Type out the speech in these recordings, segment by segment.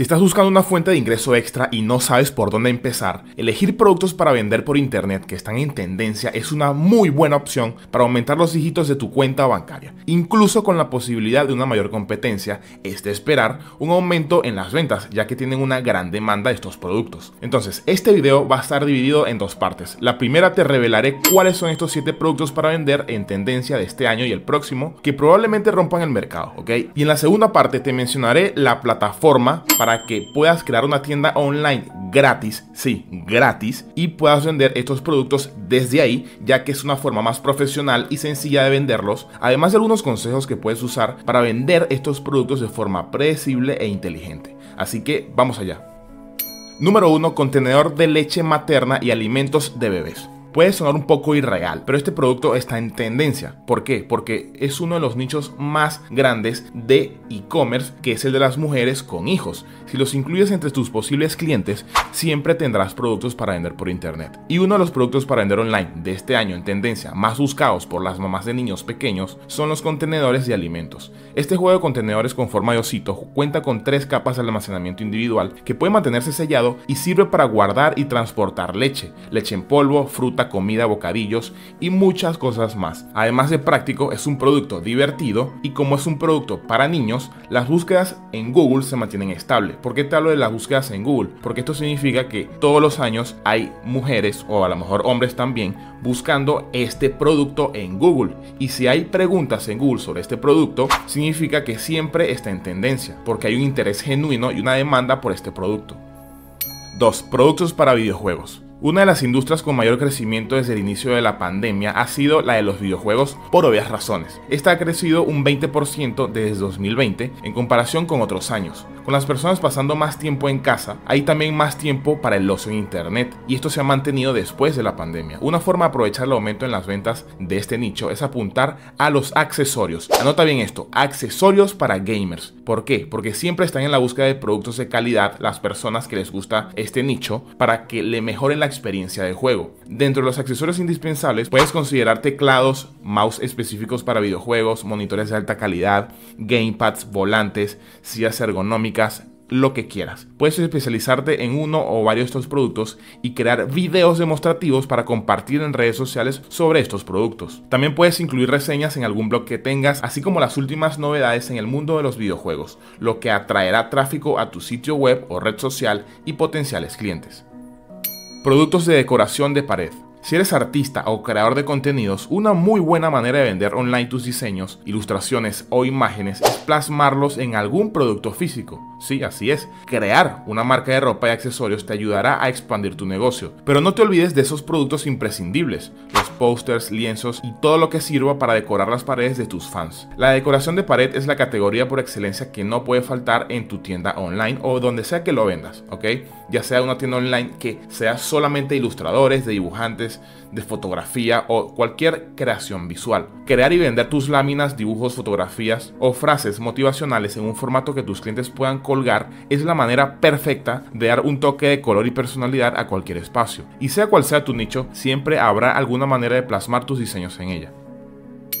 Si estás buscando una fuente de ingreso extra y no sabes por dónde empezar, elegir productos para vender por internet que están en tendencia es una muy buena opción para aumentar los dígitos de tu cuenta bancaria. Incluso con la posibilidad de una mayor competencia, es de esperar un aumento en las ventas, ya que tienen una gran demanda de estos productos. Entonces, este video va a estar dividido en dos partes. La primera te revelaré cuáles son estos 7 productos para vender en tendencia de este año y el próximo que probablemente rompan el mercado, ¿ok? Y en la segunda parte te mencionaré la plataforma para que puedas crear una tienda online gratis, sí, gratis, y puedas vender estos productos desde ahí, ya que es una forma más profesional y sencilla de venderlos, además de algunos consejos que puedes usar para vender estos productos de forma predecible e inteligente. Así que vamos allá. Número 1. Contenedor de leche materna y alimentos de bebés. Puede sonar un poco irreal, pero este producto está en tendencia. ¿Por qué? Porque es uno de los nichos más grandes de e-commerce, que es el de las mujeres con hijos. Si los incluyes entre tus posibles clientes, siempre tendrás productos para vender por internet. Y uno de los productos para vender online de este año en tendencia más buscados por las mamás de niños pequeños son los contenedores de alimentos. Este juego de contenedores con forma de osito cuenta con tres capas de almacenamiento individual que puede mantenerse sellado y sirve para guardar y transportar leche, leche en polvo, fruta comida, bocadillos y muchas cosas más. Además de práctico, es un producto divertido y como es un producto para niños, las búsquedas en Google se mantienen estables. ¿Por qué te hablo de las búsquedas en Google? Porque esto significa que todos los años hay mujeres o a lo mejor hombres también buscando este producto en Google. Y si hay preguntas en Google sobre este producto, significa que siempre está en tendencia, porque hay un interés genuino y una demanda por este producto. 2. Productos para videojuegos. Una de las industrias con mayor crecimiento desde el inicio de la pandemia ha sido la de los videojuegos por obvias razones. Esta ha crecido un 20% desde 2020 en comparación con otros años. Con las personas pasando más tiempo en casa, hay también más tiempo para el ocio en internet y esto se ha mantenido después de la pandemia. Una forma de aprovechar el aumento en las ventas de este nicho es apuntar a los accesorios. Anota bien esto, accesorios para gamers. ¿Por qué? Porque siempre están en la búsqueda de productos de calidad las personas que les gusta este nicho para que le mejoren la experiencia de juego. Dentro de los accesorios indispensables puedes considerar teclados, mouse específicos para videojuegos, monitores de alta calidad, gamepads, volantes, sillas ergonómicas, lo que quieras. Puedes especializarte en uno o varios de estos productos y crear videos demostrativos para compartir en redes sociales sobre estos productos. También puedes incluir reseñas en algún blog que tengas, así como las últimas novedades en el mundo de los videojuegos, lo que atraerá tráfico a tu sitio web o red social y potenciales clientes. Productos de decoración de pared. Si eres artista o creador de contenidos, una muy buena manera de vender online tus diseños, ilustraciones o imágenes es plasmarlos en algún producto físico. Sí, así es. Crear una marca de ropa y accesorios te ayudará a expandir tu negocio. Pero no te olvides de esos productos imprescindibles, los pósters lienzos y todo lo que sirva para decorar las paredes de tus fans. La decoración de pared es la categoría por excelencia que no puede faltar en tu tienda online o donde sea que lo vendas, ¿ok? Ya sea una tienda online que sea solamente ilustradores, de dibujantes, de fotografía o cualquier creación visual. Crear y vender tus láminas, dibujos, fotografías o frases motivacionales en un formato que tus clientes puedan colgar es la manera perfecta de dar un toque de color y personalidad a cualquier espacio. Y sea cual sea tu nicho, siempre habrá alguna manera de plasmar tus diseños en ella.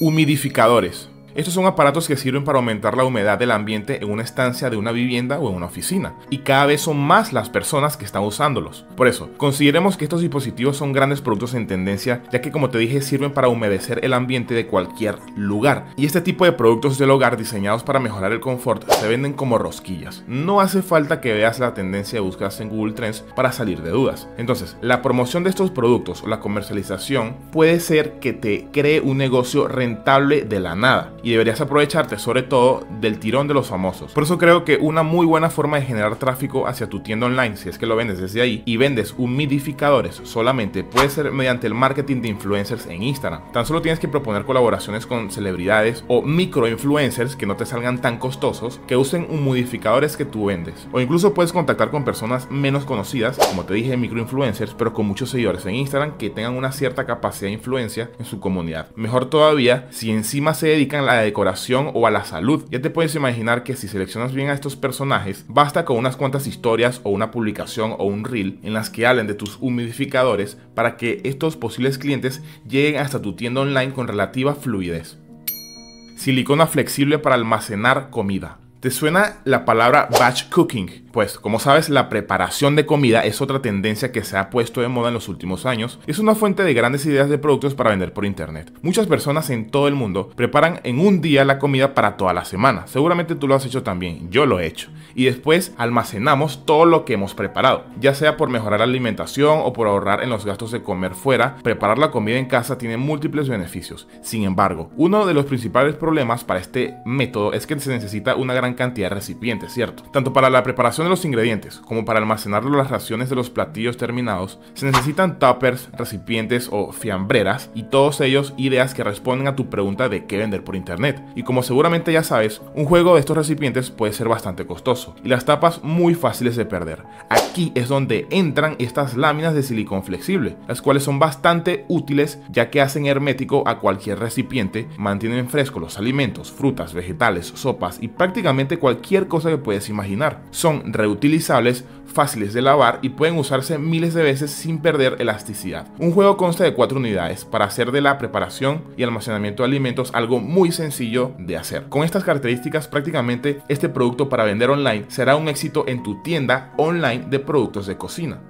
Humidificadores. Estos son aparatos que sirven para aumentar la humedad del ambiente en una estancia de una vivienda o en una oficina, y cada vez son más las personas que están usándolos. Por eso, consideremos que estos dispositivos son grandes productos en tendencia, ya que como te dije sirven para humedecer el ambiente de cualquier lugar, y este tipo de productos del hogar diseñados para mejorar el confort se venden como rosquillas. No hace falta que veas la tendencia de búsquedas en Google Trends para salir de dudas. Entonces, la promoción de estos productos o la comercialización puede ser que te cree un negocio rentable de la nada y deberías aprovecharte sobre todo del tirón de los famosos. Por eso creo que una muy buena forma de generar tráfico hacia tu tienda online, si es que lo vendes desde ahí y vendes humidificadores solamente, puede ser mediante el marketing de influencers en Instagram. Tan solo tienes que proponer colaboraciones con celebridades o microinfluencers que no te salgan tan costosos, que usen humidificadores que tú vendes. O incluso puedes contactar con personas menos conocidas, como te dije, microinfluencers, pero con muchos seguidores en Instagram que tengan una cierta capacidad de influencia en su comunidad. Mejor todavía, si encima se dedican a la decoración o a la salud. Ya te puedes imaginar que si seleccionas bien a estos personajes, basta con unas cuantas historias o una publicación o un reel en las que hablen de tus humidificadores para que estos posibles clientes lleguen hasta tu tienda online con relativa fluidez. Silicona flexible para almacenar comida. ¿Te suena la palabra batch cooking? Pues como sabes, la preparación de comida es otra tendencia que se ha puesto de moda en los últimos años. Es una fuente de grandes ideas de productos para vender por internet. Muchas personas en todo el mundo preparan en un día la comida para toda la semana. Seguramente tú lo has hecho también, yo lo he hecho. Y después almacenamos todo lo que hemos preparado, ya sea por mejorar la alimentación o por ahorrar en los gastos de comer fuera. Preparar la comida en casa tiene múltiples beneficios. Sin embargo, uno de los principales problemas para este método es que se necesita una gran cantidad de recipientes, ¿cierto? Tanto para la preparación de los ingredientes, como para almacenar las raciones de los platillos terminados, se necesitan tuppers, recipientes o fiambreras, y todos ellos ideas que responden a tu pregunta de qué vender por internet. Y como seguramente ya sabes, un juego de estos recipientes puede ser bastante costoso, y las tapas muy fáciles de perder. Aquí es donde entran estas láminas de silicón flexible, las cuales son bastante útiles ya que hacen hermético a cualquier recipiente, mantienen frescos los alimentos, frutas, vegetales, sopas y prácticamente cualquier cosa que puedes imaginar. Son reutilizables, fáciles de lavar y pueden usarse miles de veces sin perder elasticidad. Un juego consta de 4 unidades para hacer de la preparación y almacenamiento de alimentos algo muy sencillo de hacer. Con estas características prácticamente este producto para vender online será un éxito en tu tienda online de productos de cocina.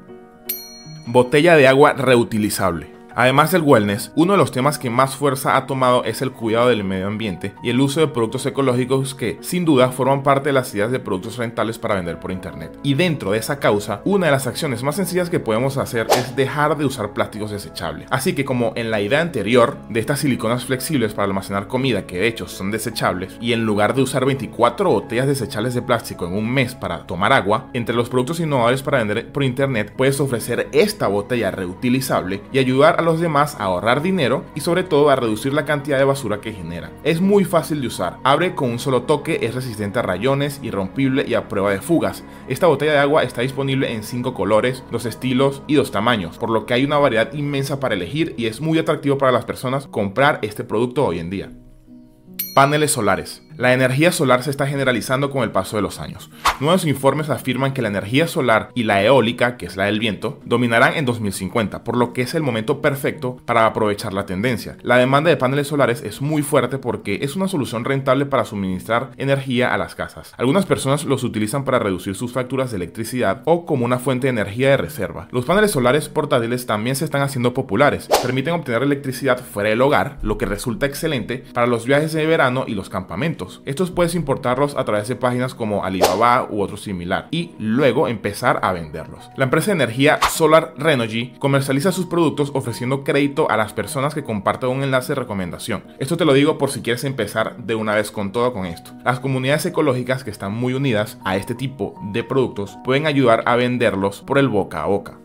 Botella de agua reutilizable. Además del wellness, uno de los temas que más fuerza ha tomado es el cuidado del medio ambiente y el uso de productos ecológicos que, sin duda, forman parte de las ideas de productos rentables para vender por internet. Y dentro de esa causa, una de las acciones más sencillas que podemos hacer es dejar de usar plásticos desechables. Así que como en la idea anterior de estas siliconas flexibles para almacenar comida que de hecho son desechables, y en lugar de usar 24 botellas desechables de plástico en un mes para tomar agua, entre los productos innovadores para vender por internet puedes ofrecer esta botella reutilizable y ayudar a los demás a ahorrar dinero y sobre todo a reducir la cantidad de basura que genera. Es muy fácil de usar, abre con un solo toque, es resistente a rayones, irrompible y a prueba de fugas. Esta botella de agua está disponible en 5 colores, 2 estilos y 2 tamaños, por lo que hay una variedad inmensa para elegir y es muy atractivo para las personas comprar este producto hoy en día. Paneles solares. La energía solar se está generalizando con el paso de los años. Nuevos informes afirman que la energía solar y la eólica, que es la del viento, dominarán en 2050, por lo que es el momento perfecto para aprovechar la tendencia. La demanda de paneles solares es muy fuerte porque es una solución rentable para suministrar energía a las casas. Algunas personas los utilizan para reducir sus facturas de electricidad o como una fuente de energía de reserva. Los paneles solares portátiles también se están haciendo populares. Permiten obtener electricidad fuera del hogar, lo que resulta excelente para los viajes de verano y los campamentos. Estos puedes importarlos a través de páginas como Alibaba u otro similar y luego empezar a venderlos. La empresa de energía Solar Renogy comercializa sus productos ofreciendo crédito a las personas que comparten un enlace de recomendación. Esto te lo digo por si quieres empezar de una vez con todo con esto. Las comunidades ecológicas que están muy unidas a este tipo de productos pueden ayudar a venderlos por el boca a boca.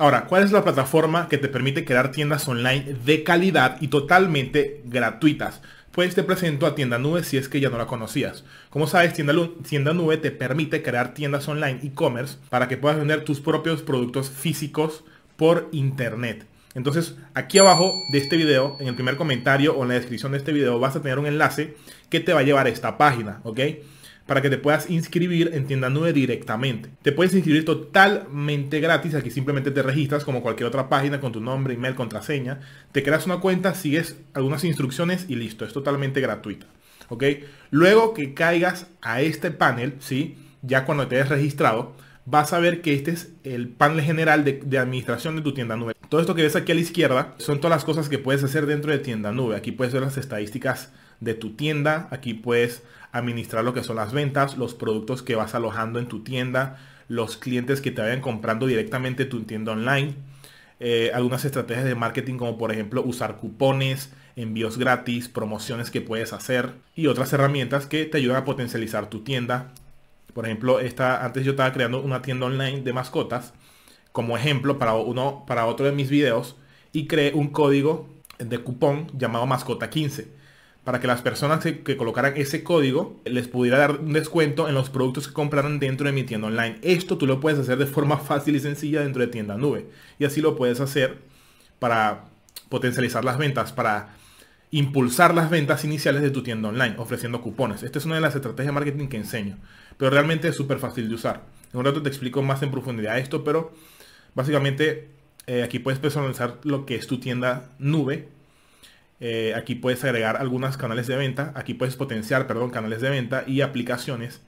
Ahora, ¿cuál es la plataforma que te permite crear tiendas online de calidad y totalmente gratuitas? Pues te presento a Tienda Nube si es que ya no la conocías. Como sabes, Tienda, Nube te permite crear tiendas online e-commerce para que puedas vender tus propios productos físicos por internet. Entonces, aquí abajo de este video, en el primer comentario o en la descripción de este video, vas a tener un enlace que te va a llevar a esta página, ¿ok? para que te puedas inscribir en Tienda Nube directamente. Te puedes inscribir totalmente gratis, aquí simplemente te registras como cualquier otra página con tu nombre, email, contraseña, te creas una cuenta, sigues algunas instrucciones y listo, es totalmente gratuita. ¿ok? Luego que caigas a este panel, ¿sí? ya cuando te hayas registrado, vas a ver que este es el panel general de, de, administración de tu tienda nube. Todo esto que ves aquí a la izquierda son todas las cosas que puedes hacer dentro de tienda nube. Aquí puedes ver las estadísticas de tu tienda, aquí puedes administrar lo que son las ventas, los productos que vas alojando en tu tienda, los clientes que te vayan comprando directamente tu tienda online, eh, algunas estrategias de marketing como por ejemplo usar cupones, envíos gratis, promociones que puedes hacer y otras herramientas que te ayudan a potencializar tu tienda. Por ejemplo, esta, antes yo estaba creando una tienda online de mascotas como ejemplo para, uno, para otro de mis videos y creé un código de cupón llamado mascota 15 para que las personas que colocaran ese código les pudiera dar un descuento en los productos que compraran dentro de mi tienda online. Esto tú lo puedes hacer de forma fácil y sencilla dentro de tienda nube. Y así lo puedes hacer para potencializar las ventas, para impulsar las ventas iniciales de tu tienda online ofreciendo cupones. Esta es una de las estrategias de marketing que enseño, pero realmente es súper fácil de usar. En un rato te explico más en profundidad esto, pero básicamente eh, aquí puedes personalizar lo que es tu tienda nube eh, aquí puedes agregar algunos canales de venta. Aquí puedes potenciar, perdón, canales de venta y aplicaciones.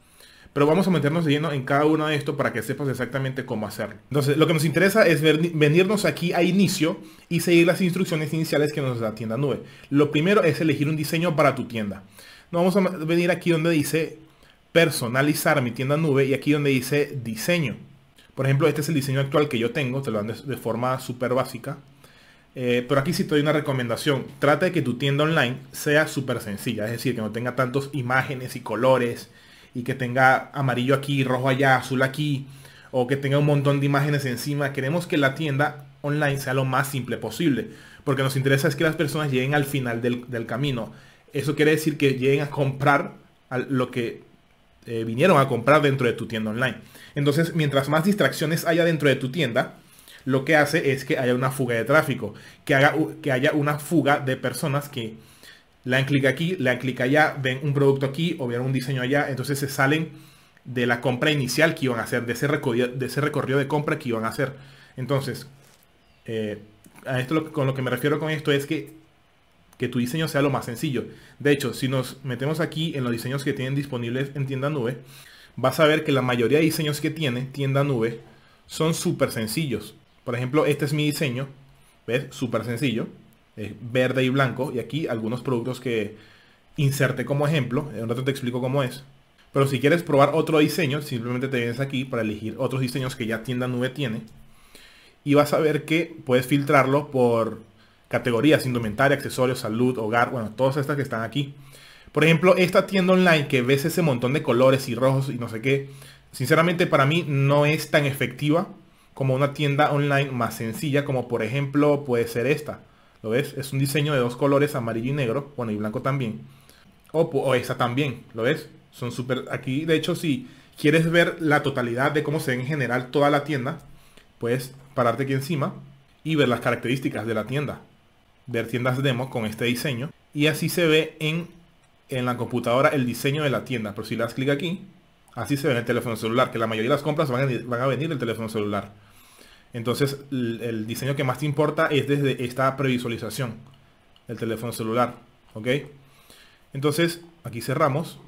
Pero vamos a meternos de lleno en cada uno de estos para que sepas exactamente cómo hacerlo. Entonces, lo que nos interesa es venirnos aquí a inicio y seguir las instrucciones iniciales que nos da tienda nube. Lo primero es elegir un diseño para tu tienda. Nos vamos a venir aquí donde dice personalizar mi tienda nube y aquí donde dice diseño. Por ejemplo, este es el diseño actual que yo tengo, te lo dan de, de forma súper básica. Eh, pero aquí sí te doy una recomendación. Trata de que tu tienda online sea súper sencilla. Es decir, que no tenga tantos imágenes y colores. Y que tenga amarillo aquí, rojo allá, azul aquí. O que tenga un montón de imágenes encima. Queremos que la tienda online sea lo más simple posible. Porque nos interesa es que las personas lleguen al final del, camino. Eso quiere decir que lleguen a comprar lo que eh, vinieron a comprar dentro de tu tienda online. Entonces, mientras más distracciones haya dentro de tu tienda, lo que hace es que haya una fuga de tráfico, que, haga, que haya una fuga de personas que la dan clic aquí, le dan clic allá, ven un producto aquí o ven un diseño allá, entonces se salen de la compra inicial que iban a hacer, de ese recorrido de, ese recorrido de compra que iban a hacer. Entonces, eh, a esto con lo que me refiero con esto es que, que tu diseño sea lo más sencillo. De hecho, si nos metemos aquí en los diseños que tienen disponibles en tienda nube, vas a ver que la mayoría de diseños que tiene tienda nube son súper sencillos. Por ejemplo, este es mi diseño. ¿Ves? Súper sencillo. Es verde y blanco. Y aquí algunos productos que inserté como ejemplo. En un rato te explico cómo es. Pero si quieres probar otro diseño, simplemente te vienes aquí para elegir otros diseños que ya tienda nube tiene. Y vas a ver que puedes filtrarlo por categorías, indumentaria, accesorios, salud, hogar, bueno, todas estas que están aquí. Por ejemplo, esta tienda online que ves ese montón de colores y rojos y no sé qué, sinceramente para mí no es tan efectiva como una tienda online más sencilla, como por ejemplo puede ser esta. ¿Lo ves? Es un diseño de dos colores, amarillo y negro, bueno, y blanco también. O, o esta también, ¿lo ves? Son súper... Aquí, de hecho, si quieres ver la totalidad de cómo se ve en general toda la tienda, puedes pararte aquí encima y ver las características de la tienda. Ver tiendas demo con este diseño. Y así se ve en, en la computadora el diseño de la tienda. Pero si le das clic aquí, Así se ve en el teléfono celular, que la mayoría de las compras van a, venir del teléfono celular. Entonces, el diseño que más te importa es desde esta previsualización del teléfono celular. ¿Ok? Entonces, aquí cerramos.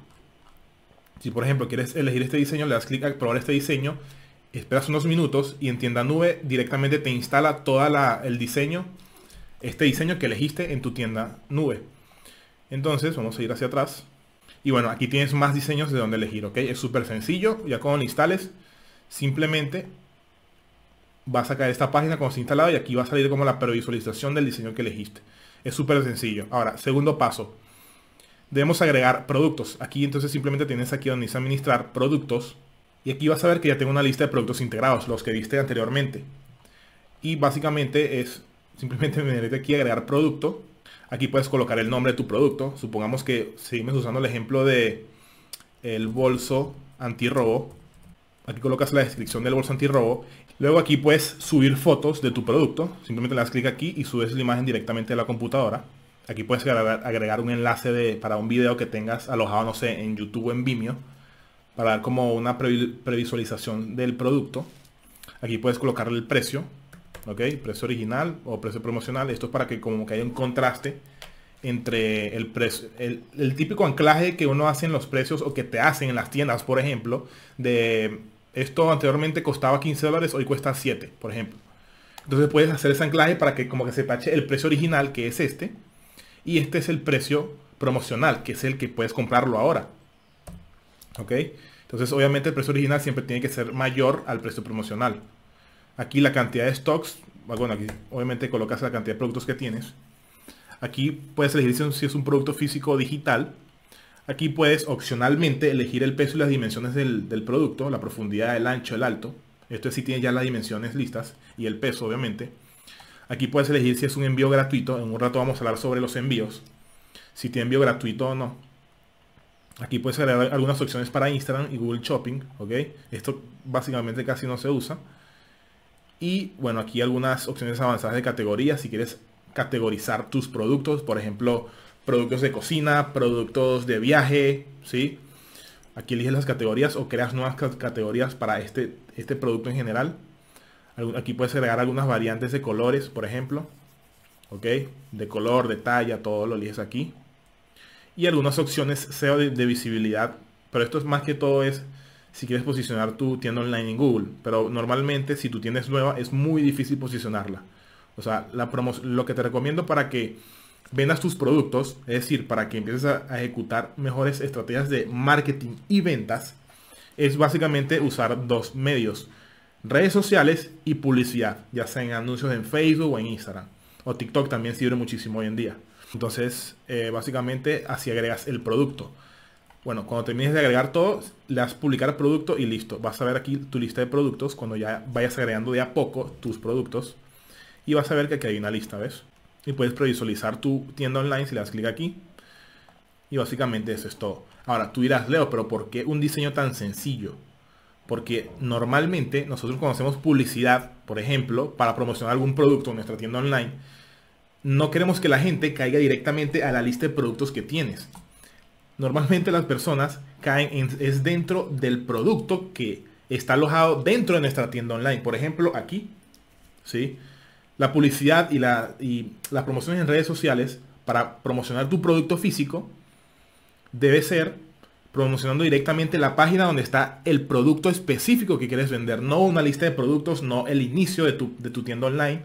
Si por ejemplo quieres elegir este diseño, le das clic a probar este diseño, esperas unos minutos y en tienda nube directamente te instala todo el diseño, este diseño que elegiste en tu tienda nube. Entonces, vamos a ir hacia atrás. Y bueno, aquí tienes más diseños de donde elegir, ¿ok? Es súper sencillo, ya cuando lo instales, simplemente vas a caer esta página cuando se instalado y aquí va a salir como la previsualización del diseño que elegiste. Es súper sencillo. Ahora, segundo paso, debemos agregar productos. Aquí entonces simplemente tienes aquí donde dice administrar productos y aquí vas a ver que ya tengo una lista de productos integrados, los que viste anteriormente. Y básicamente es simplemente de aquí agregar producto Aquí puedes colocar el nombre de tu producto. Supongamos que seguimos usando el ejemplo de el bolso antirrobo. Aquí colocas la descripción del bolso antirrobo. Luego aquí puedes subir fotos de tu producto. Simplemente le das clic aquí y subes la imagen directamente a la computadora. Aquí puedes agregar, un enlace de, para un video que tengas alojado, no sé, en YouTube o en Vimeo. Para dar como una previsualización del producto. Aquí puedes colocar el precio ¿ok? Precio original o precio promocional. Esto es para que como que haya un contraste entre el, precio, el, típico anclaje que uno hace en los precios o que te hacen en las tiendas, por ejemplo, de esto anteriormente costaba 15 dólares, hoy cuesta 7, por ejemplo. Entonces puedes hacer ese anclaje para que como que se el precio original, que es este, y este es el precio promocional, que es el que puedes comprarlo ahora. ¿Ok? Entonces obviamente el precio original siempre tiene que ser mayor al precio promocional. Aquí la cantidad de stocks, ah, bueno, aquí obviamente colocas la cantidad de productos que tienes. Aquí puedes elegir si es un producto físico o digital. Aquí puedes opcionalmente elegir el peso y las dimensiones del, producto, la profundidad, el ancho, el alto. Esto es si tiene ya las dimensiones listas y el peso, obviamente. Aquí puedes elegir si es un envío gratuito. En un rato vamos a hablar sobre los envíos. Si tiene envío gratuito o no. Aquí puedes agregar algunas opciones para Instagram y Google Shopping. Esto básicamente casi no se usa. Y bueno, aquí algunas opciones avanzadas de categoría. Si quieres categorizar tus productos, por ejemplo, productos de cocina, productos de viaje, ¿sí? Aquí eliges las categorías o creas nuevas categorías para este, este producto en general. Aquí puedes agregar algunas variantes de colores, por ejemplo. ¿Ok? De color, de talla, todo lo eliges aquí. Y algunas opciones SEO de, de visibilidad. Pero esto es más que todo es si quieres posicionar tu tienda online en Google. Pero normalmente si tú tienes nueva es muy difícil posicionarla. O sea, la lo que te recomiendo para que vendas tus productos, es decir, para que empieces a, ejecutar mejores estrategias de marketing y ventas, es básicamente usar dos medios. Redes sociales y publicidad, ya sea en anuncios en Facebook o en Instagram. O TikTok también sirve muchísimo hoy en día. Entonces, eh, básicamente así agregas el producto. Bueno, cuando termines de agregar todo, le das publicar producto y listo. Vas a ver aquí tu lista de productos cuando ya vayas agregando de a poco tus productos. Y vas a ver que aquí hay una lista, ¿ves? Y puedes previsualizar tu tienda online si le das clic aquí. Y básicamente eso es todo. Ahora, tú dirás, Leo, pero ¿por qué un diseño tan sencillo? Porque normalmente nosotros cuando hacemos publicidad, por ejemplo, para promocionar algún producto en nuestra tienda online. No queremos que la gente caiga directamente a la lista de productos que tienes normalmente las personas caen en, es dentro del producto que está alojado dentro de nuestra tienda online. Por ejemplo, aquí, ¿sí? La publicidad y, la, las promociones en redes sociales para promocionar tu producto físico debe ser promocionando directamente la página donde está el producto específico que quieres vender, no una lista de productos, no el inicio de tu tienda online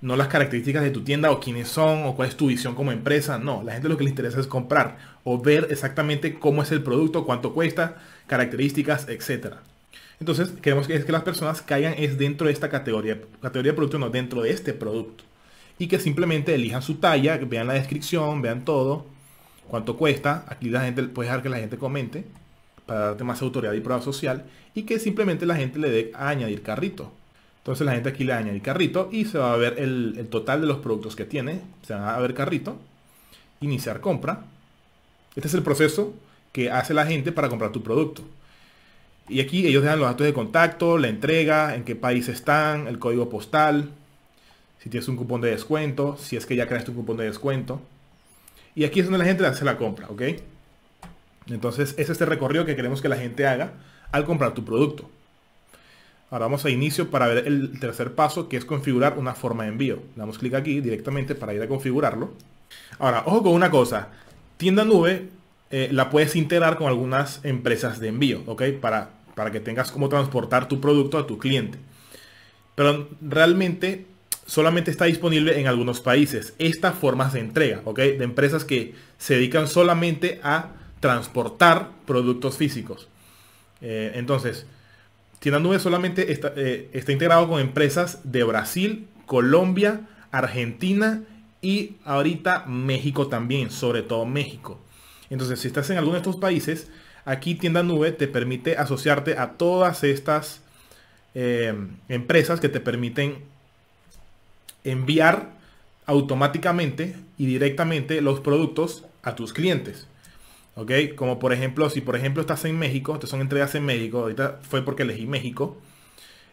no las características de tu tienda o quiénes son o cuál es tu visión como empresa. No, la gente lo que le interesa es comprar o ver exactamente cómo es el producto, cuánto cuesta, características, etc. Entonces, queremos que, las personas caigan es dentro de esta categoría, categoría de producto, no dentro de este producto. Y que simplemente elijan su talla, vean la descripción, vean todo, cuánto cuesta. Aquí la gente puede dejar que la gente comente para darte más autoridad y prueba social. Y que simplemente la gente le dé a añadir carrito. Entonces la gente aquí le añade el carrito y se va a ver el, total de los productos que tiene. Se va a ver carrito, iniciar compra. Este es el proceso que hace la gente para comprar tu producto. Y aquí ellos dejan los datos de contacto, la entrega, en qué país están, el código postal, si tienes un cupón de descuento, si es que ya creas tu cupón de descuento. Y aquí es donde la gente hace la compra, ¿ok? Entonces, ese es este recorrido que queremos que la gente haga al comprar tu producto. Ahora vamos a inicio para ver el tercer paso que es configurar una forma de envío. damos clic aquí directamente para ir a configurarlo. Ahora, ojo con una cosa. Tienda nube eh, la puedes integrar con algunas empresas de envío, ¿ok? Para, para que tengas cómo transportar tu producto a tu cliente. Pero realmente solamente está disponible en algunos países. Estas formas de entrega, ¿ok? De empresas que se dedican solamente a transportar productos físicos. Eh, entonces, Tienda Nube solamente eh, está, integrado con empresas de Brasil, Colombia, Argentina y ahorita México también, sobre todo México. Entonces, si estás en alguno de estos países, aquí Tienda Nube te permite asociarte a todas estas eh, empresas que te permiten enviar automáticamente y directamente los productos a tus clientes. ¿Ok? Como por ejemplo, si por ejemplo estás en México, te son entregas en México, ahorita fue porque elegí México.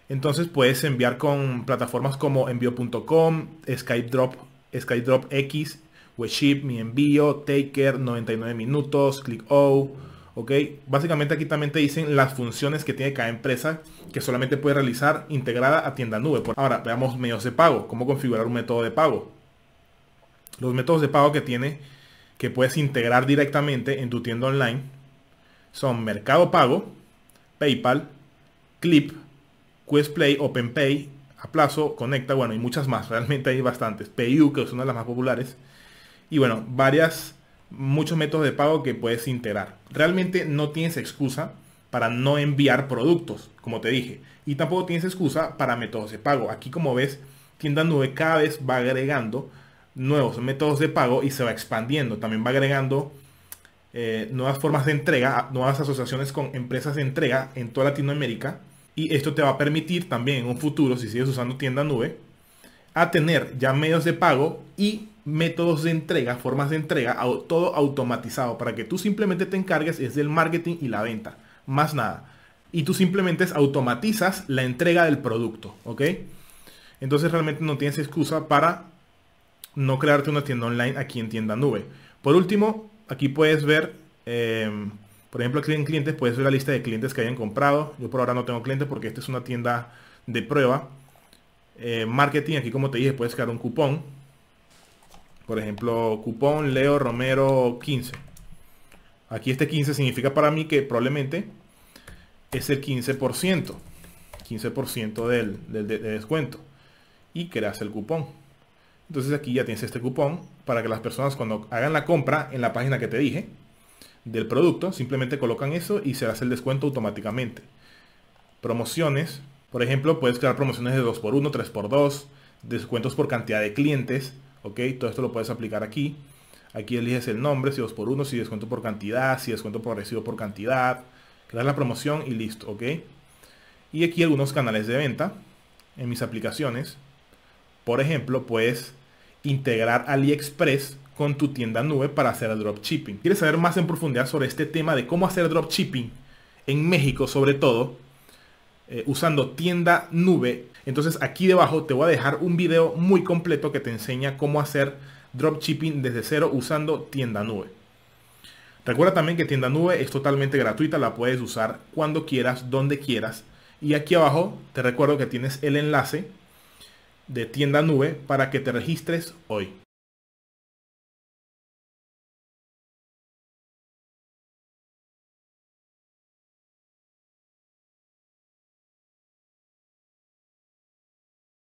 Entonces puedes enviar con plataformas como envío.com, SkyDrop, SkyDrop X, WeShip, Mi Envío, Taker, 99 Minutos, ClickO. ¿Ok? Básicamente aquí también te dicen las funciones que tiene cada empresa que solamente puede realizar integrada a tienda nube. Ahora veamos medios de pago, cómo configurar un método de pago. Los métodos de pago que tiene que puedes integrar directamente en tu tienda online son Mercado Pago, PayPal, Clip, Quizplay, OpenPay, Aplazo, Conecta, bueno, y muchas más. Realmente hay bastantes. PayU, que es una de las más populares. Y bueno, varias, muchos métodos de pago que puedes integrar. Realmente no tienes excusa para no enviar productos, como te dije. Y tampoco tienes excusa para métodos de pago. Aquí como ves, Tienda Nube cada vez va agregando nuevos métodos de pago y se va expandiendo. También va agregando eh, nuevas formas de entrega, nuevas asociaciones con empresas de entrega en toda Latinoamérica. Y esto te va a permitir también en un futuro, si sigues usando tienda nube, a tener ya medios de pago y métodos de entrega, formas de entrega, todo automatizado para que tú simplemente te encargues es del marketing y la venta, más nada. Y tú simplemente automatizas la entrega del producto, ¿ok? Entonces realmente no tienes excusa para no crearte una tienda online aquí en tienda nube. Por último, aquí puedes ver, eh, por ejemplo, aquí en clientes puedes ver la lista de clientes que hayan comprado. Yo por ahora no tengo clientes porque esta es una tienda de prueba. Eh, marketing, aquí como te dije, puedes crear un cupón. Por ejemplo, cupón Leo Romero 15. Aquí este 15 significa para mí que probablemente es el 15%. 15% del descuento. Y creas el cupón. Entonces aquí ya tienes este cupón para que las personas cuando hagan la compra en la página que te dije del producto, simplemente colocan eso y se hace el descuento automáticamente. Promociones, por ejemplo, puedes crear promociones de 2x1, 3x2, descuentos por cantidad de clientes, ¿ok? Todo esto lo puedes aplicar aquí. Aquí eliges el nombre, si 2x1, si descuento por cantidad, si descuento por recibo por cantidad. Creas la promoción y listo, ¿ok? Y aquí algunos canales de venta en mis aplicaciones. Por ejemplo, puedes integrar AliExpress con tu tienda nube para hacer el dropshipping. ¿Quieres saber más en profundidad sobre este tema de cómo hacer dropshipping en México sobre todo? Eh, usando tienda nube. Entonces aquí debajo te voy a dejar un video muy completo que te enseña cómo hacer dropshipping desde cero usando tienda nube. Recuerda también que tienda nube es totalmente gratuita, la puedes usar cuando quieras, donde quieras. Y aquí abajo te recuerdo que tienes el enlace de Tienda Nube para que te registres hoy.